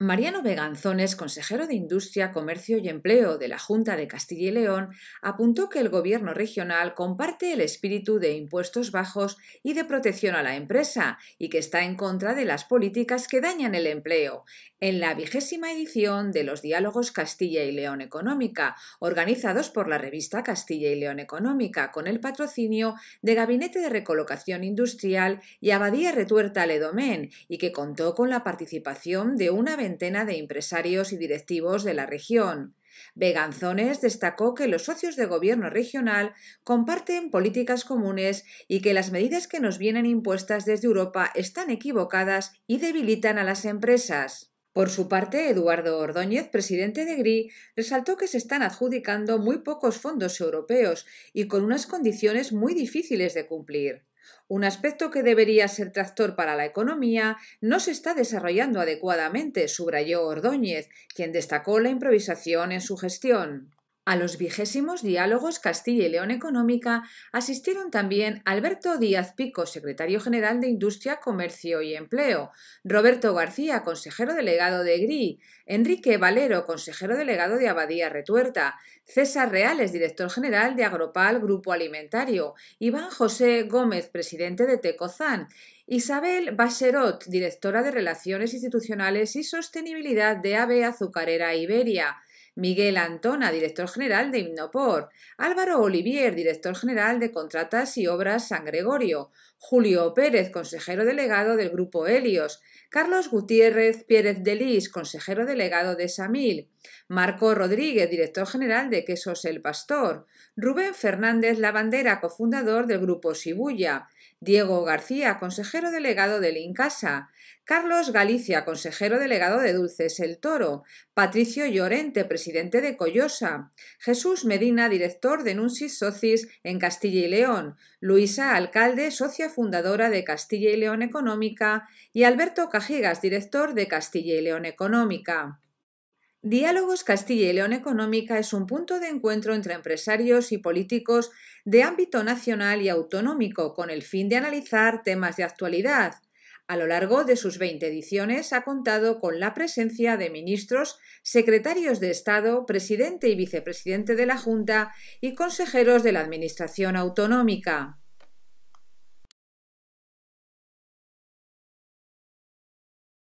Mariano Beganzones, consejero de Industria, Comercio y Empleo de la Junta de Castilla y León, apuntó que el gobierno regional comparte el espíritu de impuestos bajos y de protección a la empresa y que está en contra de las políticas que dañan el empleo. En la vigésima edición de los diálogos Castilla y León Económica, organizados por la revista Castilla y León Económica con el patrocinio de Gabinete de Recolocación Industrial y Abadía Retuerta Ledomén y que contó con la participación de una centena de empresarios y directivos de la región. Veganzones destacó que los socios de gobierno regional comparten políticas comunes y que las medidas que nos vienen impuestas desde Europa están equivocadas y debilitan a las empresas. Por su parte, Eduardo Ordóñez, presidente de GRI, resaltó que se están adjudicando muy pocos fondos europeos y con unas condiciones muy difíciles de cumplir. Un aspecto que debería ser tractor para la economía no se está desarrollando adecuadamente, subrayó Ordóñez, quien destacó la improvisación en su gestión. A los vigésimos diálogos Castilla y León Económica asistieron también Alberto Díaz Pico, secretario general de Industria, Comercio y Empleo, Roberto García, consejero delegado de GRI, Enrique Valero, consejero delegado de Abadía Retuerta, César Reales, director general de Agropal Grupo Alimentario, Iván José Gómez, presidente de Tecozán, Isabel Bacherot, directora de Relaciones Institucionales y Sostenibilidad de AVE Azucarera Iberia, Miguel Antona, director general de Himnopor, Álvaro Olivier, director general de Contratas y Obras San Gregorio, Julio Pérez, consejero delegado del Grupo Helios, Carlos Gutiérrez Pérez de Lis, consejero delegado de Samil, Marco Rodríguez, director general de Quesos El Pastor, Rubén Fernández Lavandera, cofundador del Grupo Sibuya, Diego García, consejero delegado del Incasa, Carlos Galicia, consejero delegado de Dulces El Toro, Patricio Llorente, presidente de Collosa, Jesús Medina, director de Nunsis Socis en Castilla y León, Luisa Alcalde, socia fundadora de Castilla y León Económica y Alberto Cajigas, director de Castilla y León Económica. Diálogos Castilla y León Económica es un punto de encuentro entre empresarios y políticos de ámbito nacional y autonómico con el fin de analizar temas de actualidad, a lo largo de sus 20 ediciones ha contado con la presencia de ministros, secretarios de Estado, presidente y vicepresidente de la Junta y consejeros de la Administración Autonómica.